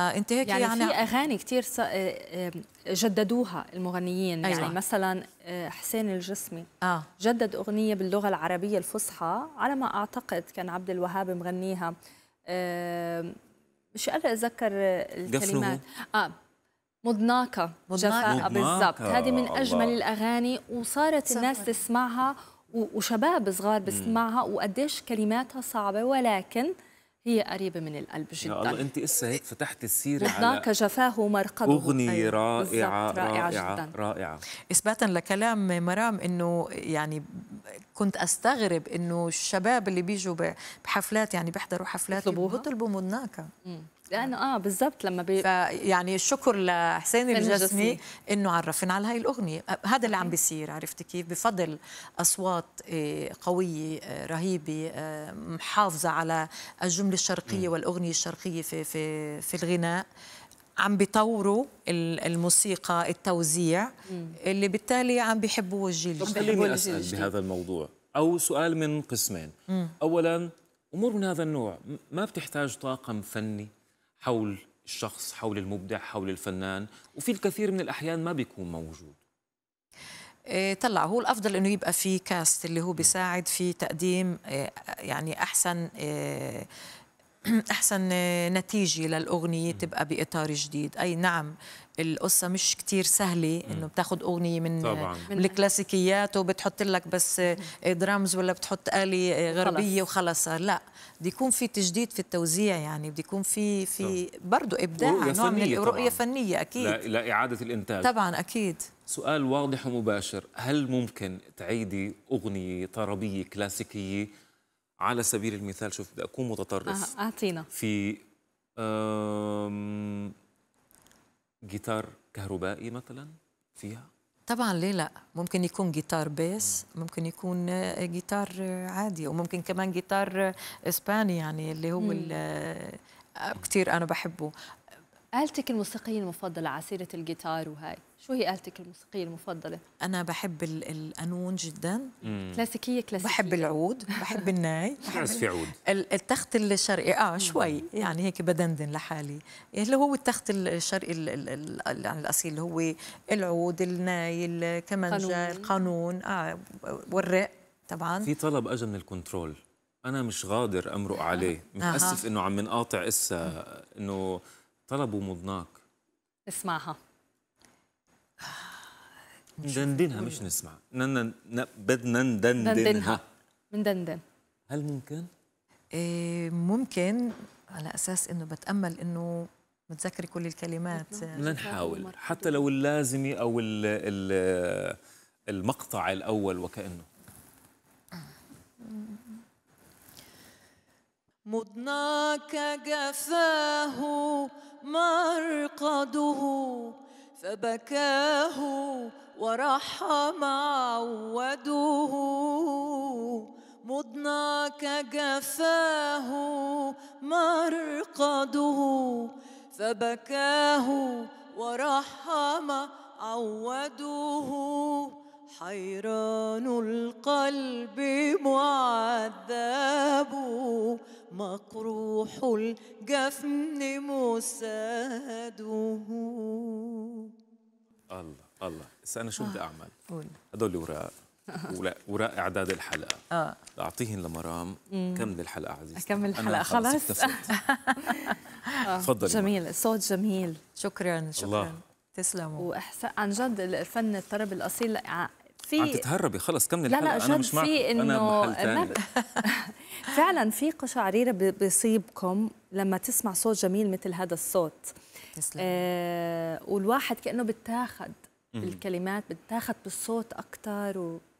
آه، انت هيك يعني, يعني في اغاني كثير آه، آه، جددوها المغنيين يعني أيوة. يعني مثلا حسين الجسمي آه. جدد اغنيه باللغه العربيه الفصحى على ما اعتقد كان عبد الوهاب مغنيها مش قادر اتذكر الكلمات اه مضناكة جفاء بالضبط هذه من أجمل الله. الأغاني وصارت صحيح. الناس تسمعها وشباب صغار بسمعها وقديش كلماتها صعبة ولكن هي قريبة من القلب جدا يا الله أنت إسا هيك فتحت السيرة على كجفاه مرقبه أغنية أيوة. رائعة رائعة, رائعة, جداً. رائعة إثباتا لكلام مرام أنه يعني كنت أستغرب أنه الشباب اللي بيجوا بحفلات يعني بيحضروا حفلات بيطلبوا مناكة لانه اه بالضبط لما بي... يعني الشكر لحسين الجسمي انه عرفنا على هاي الاغنيه هذا اللي عم بيصير عرفتي كيف بفضل اصوات آه، قويه آه، رهيبه آه، محافظه على الجمله الشرقيه والاغنيه الشرقيه في في في الغناء عم بيطوروا الموسيقى التوزيع اللي بالتالي عم بيحبوه الجيل خليني اسال بهذا الموضوع او سؤال من قسمين اولا امور من هذا النوع ما بتحتاج طاقم فني حول الشخص حول المبدع حول الفنان وفي الكثير من الأحيان ما بيكون موجود آه، طلع هو الافضل انه يبقى في كاست اللي هو بيساعد في تقديم آه، يعني احسن آه، احسن نتيجه للاغنيه تبقى باطار جديد اي نعم القصة مش كتير سهلة انه بتاخد اغنية من طبعاً. من الكلاسيكيات وبتحط لك بس درامز ولا بتحط آلة غربية وخلص لا بده يكون في تجديد في التوزيع يعني بده يكون في في برضه ابداع نوع من رؤية فنية اكيد لإعادة الانتاج طبعا اكيد سؤال واضح ومباشر هل ممكن تعيدي اغنية طربية كلاسيكية على سبيل المثال شوف بدي اكون متطرف اعطينا في جيتار كهربائي مثلا فيها طبعا ليه لا ممكن يكون جيتار بيس ممكن يكون آه، جيتار عادي وممكن كمان جيتار اسباني يعني اللي هو آه، كثير انا بحبه آلتك الموسيقية المفضلة عسيرة الجيتار وهاي شو هي آلتك الموسيقية المفضلة؟ أنا بحب القانون جدا كلاسيكية كلاسيكية بحب العود بحب الناي بحب في عود التخت الشرقي آه شوي يعني هيك بدندن لحالي اللي هو التخت الشرقي يعني الأصيل اللي هو العود الناي الكمنجة القانون آه والرق طبعا في طلب أجا من الكنترول أنا مش غادر أمرق عليه آه. متأسف إنه عم نقاطع إسا إنه طلبوا مضناك اسمعها ندندنها مش نسمع نن... بدنا ندندنها ندندن هل ممكن؟ إيه ممكن على اساس انه بتامل انه متذكري كل الكلمات بدنا نحاول حتى لو اللازمه او الـ الـ المقطع الاول وكانه مضناك جفاه مرقده فبكاه ورحم عوده مضنا كجفاه مرقده فبكاه ورحم عوده حيران القلب معذبه مقروح الجفن مساده الله الله هسه انا شو آه، بدي اعمل؟ قول هدول اوراق وراق اعداد الحلقه اه اعطيهن لمرام كمل الحلقه عزيزتي اكمل الحلقه خلاص آه. تفضلي جميل الصوت جميل شكرا شكرا الله. تسلموا واحسن عن جد الفن الطرب الاصيل في عم تتهربي خلص كملي الحلقه لا لا انا مش في انه فعلا في قشعريرة بيصيبكم لما تسمع صوت جميل مثل هذا الصوت آه والواحد كانه بتاخد الكلمات بتاخد بالصوت اكثر و...